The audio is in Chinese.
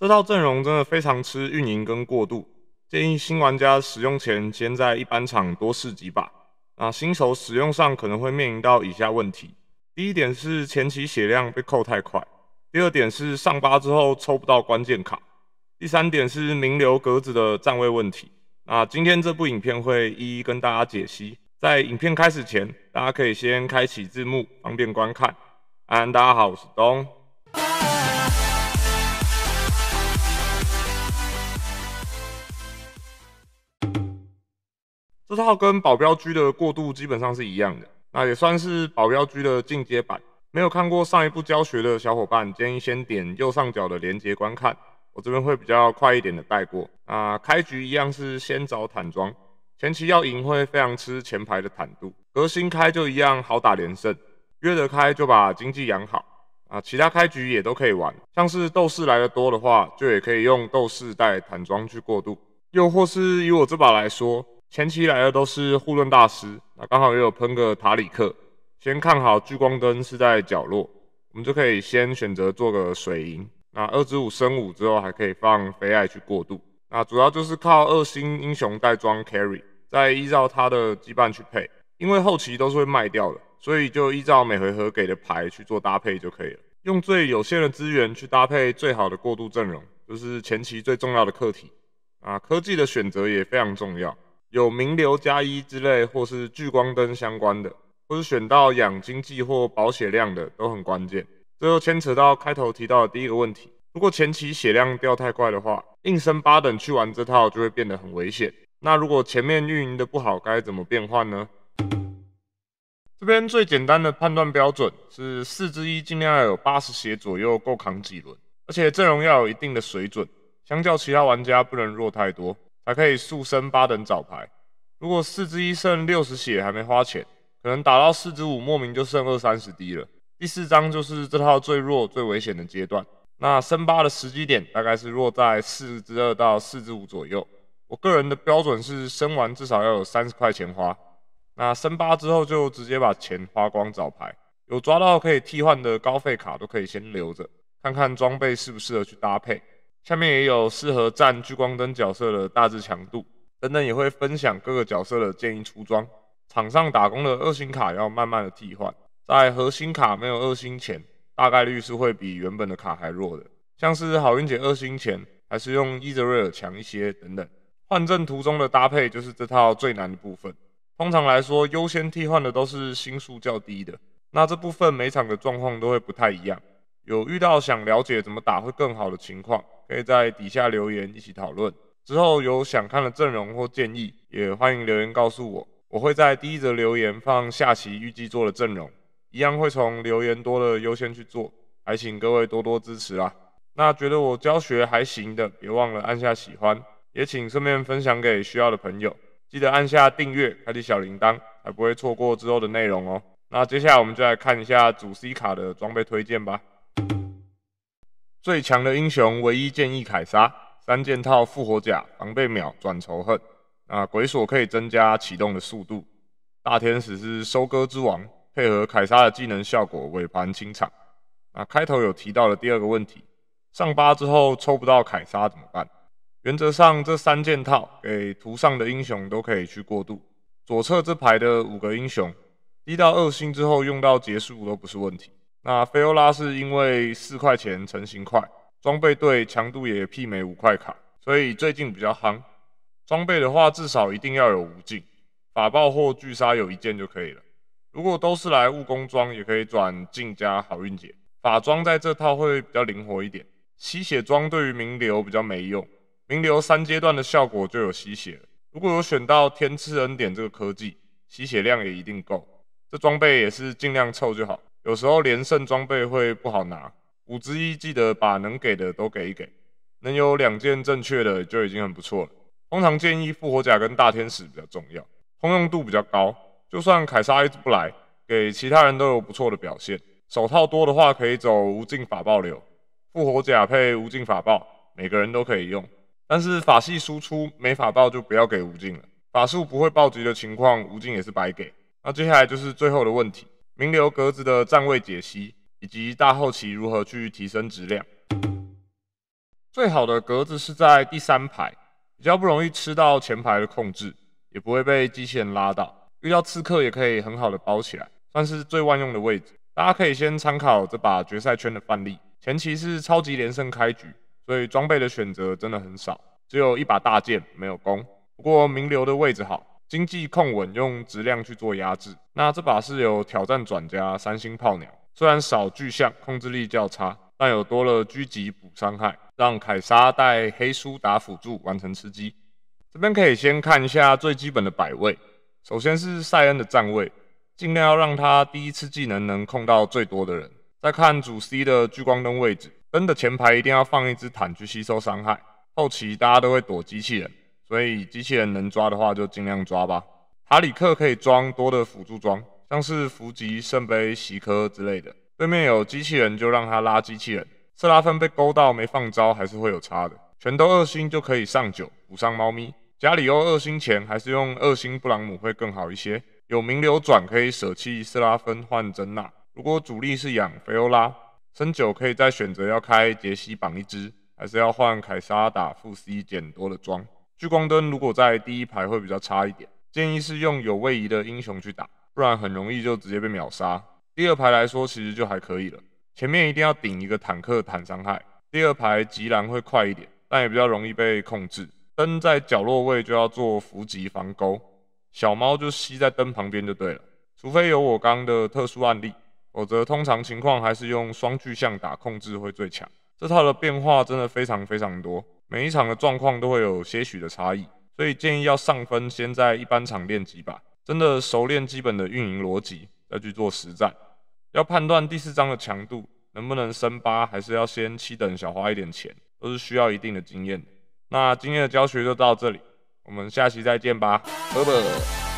这套阵容真的非常吃运营跟过渡，建议新玩家使用前先在一般场多试几把。啊，新手使用上可能会面临到以下问题：第一点是前期血量被扣太快；第二点是上八之后抽不到关键卡；第三点是名流格子的站位问题。啊，今天这部影片会一一跟大家解析。在影片开始前，大家可以先开启字幕，方便观看。安，大家好，我是东。这套跟保镖狙的过渡基本上是一样的，那也算是保镖狙的进阶版。没有看过上一部教学的小伙伴，建议先点右上角的连接观看。我这边会比较快一点的带过。啊，开局一样是先找坦装，前期要赢会非常吃前排的坦度。革新开就一样好打连胜，约得开就把经济养好。啊，其他开局也都可以玩，像是斗士来的多的话，就也可以用斗士带坦装去过渡，又或是以我这把来说。前期来的都是护盾大师，那刚好也有喷个塔里克，先看好聚光灯是在角落，我们就可以先选择做个水银。那二支五升五之后，还可以放飞艾去过渡。那主要就是靠二星英雄带装 carry，再依照他的羁绊去配。因为后期都是会卖掉的，所以就依照每回合给的牌去做搭配就可以了。用最有限的资源去搭配最好的过渡阵容，就是前期最重要的课题。啊，科技的选择也非常重要。有名流加一之类，或是聚光灯相关的，或是选到养经济或保血量的都很关键。这又牵扯到开头提到的第一个问题：如果前期血量掉太快的话，硬升八等去玩这套就会变得很危险。那如果前面运营的不好，该怎么变换呢？这边最简单的判断标准是四之一尽量要有八十血左右，够扛几轮，而且阵容要有一定的水准，相较其他玩家不能弱太多。才可以速升八等早牌。如果四之一剩六十血还没花钱，可能打到四之五莫名就剩二三十滴了。第四张就是这套最弱最危险的阶段。那升八的时机点大概是落在四之二到四之五左右。我个人的标准是升完至少要有三十块钱花。那升八之后就直接把钱花光早牌，有抓到可以替换的高费卡都可以先留着，看看装备适不适合去搭配。下面也有适合站聚光灯角色的大致强度，等等也会分享各个角色的建议出装。场上打工的二星卡要慢慢的替换，在核心卡没有二星前，大概率是会比原本的卡还弱的。像是好运姐二星前，还是用伊泽瑞尔强一些等等。换阵途中的搭配就是这套最难的部分。通常来说，优先替换的都是星数较低的，那这部分每场的状况都会不太一样。有遇到想了解怎么打会更好的情况，可以在底下留言一起讨论。之后有想看的阵容或建议，也欢迎留言告诉我，我会在第一则留言放下期预计做的阵容，一样会从留言多的优先去做。还请各位多多支持啊！那觉得我教学还行的，别忘了按下喜欢，也请顺便分享给需要的朋友。记得按下订阅，开启小铃铛，才不会错过之后的内容哦。那接下来我们就来看一下主 C 卡的装备推荐吧。最强的英雄，唯一建议凯莎三件套复活甲防被秒转仇恨啊，鬼索可以增加启动的速度。大天使是收割之王，配合凯莎的技能效果，尾盘清场。啊，开头有提到的第二个问题，上八之后抽不到凯莎怎么办？原则上这三件套给图上的英雄都可以去过渡。左侧这排的五个英雄，一到二星之后用到结束都不是问题。那菲欧拉是因为四块钱成型快，装备对强度也媲美五块卡，所以最近比较夯。装备的话，至少一定要有无尽法爆或巨杀有一件就可以了。如果都是来务工装，也可以转镜加好运姐法装，在这套会比较灵活一点。吸血装对于名流比较没用，名流三阶段的效果就有吸血。如果有选到天赐恩典这个科技，吸血量也一定够。这装备也是尽量凑就好。有时候连胜装备会不好拿，五之一记得把能给的都给一给，能有两件正确的就已经很不错了。通常建议复活甲跟大天使比较重要，通用度比较高，就算凯撒一直不来，给其他人都有不错的表现。手套多的话可以走无尽法爆流，复活甲配无尽法爆，每个人都可以用。但是法系输出没法爆就不要给无尽了，法术不会暴击的情况无尽也是白给。那接下来就是最后的问题。名流格子的站位解析，以及大后期如何去提升质量。最好的格子是在第三排，比较不容易吃到前排的控制，也不会被机器人拉到。遇到刺客也可以很好的包起来，算是最万用的位置。大家可以先参考这把决赛圈的范例。前期是超级连胜开局，所以装备的选择真的很少，只有一把大剑，没有弓。不过名流的位置好。经济控稳，用质量去做压制。那这把是有挑战转加三星炮鸟，虽然少巨像，控制力较差，但有多了狙击补伤害，让凯莎带黑书打辅助完成吃鸡。这边可以先看一下最基本的摆位，首先是塞恩的站位，尽量要让他第一次技能能控到最多的人。再看主 C 的聚光灯位置，灯的前排一定要放一只坦去吸收伤害，后期大家都会躲机器人。所以机器人能抓的话就尽量抓吧。塔里克可以装多的辅助装，像是伏击、圣杯、席科之类的。对面有机器人就让他拉机器人。瑟拉芬被勾到没放招还是会有差的。全都二星就可以上九，补上猫咪。加里奥二星前还是用二星布朗姆会更好一些。有名流转可以舍弃瑟拉芬换珍娜。如果主力是养菲欧拉，升九可以再选择要开杰西绑一只，还是要换凯撒打负 C 减多的装。聚光灯如果在第一排会比较差一点，建议是用有位移的英雄去打，不然很容易就直接被秒杀。第二排来说其实就还可以了，前面一定要顶一个坦克坦伤害。第二排极蓝会快一点，但也比较容易被控制。灯在角落位就要做伏击防勾，小猫就吸在灯旁边就对了。除非有我刚的特殊案例，否则通常情况还是用双巨像打控制会最强。这套的变化真的非常非常多。每一场的状况都会有些许的差异，所以建议要上分，先在一般场练几把，真的熟练基本的运营逻辑，再去做实战。要判断第四章的强度能不能升八，还是要先七等小花一点钱，都是需要一定的经验。那今天的教学就到这里，我们下期再见吧，拜拜。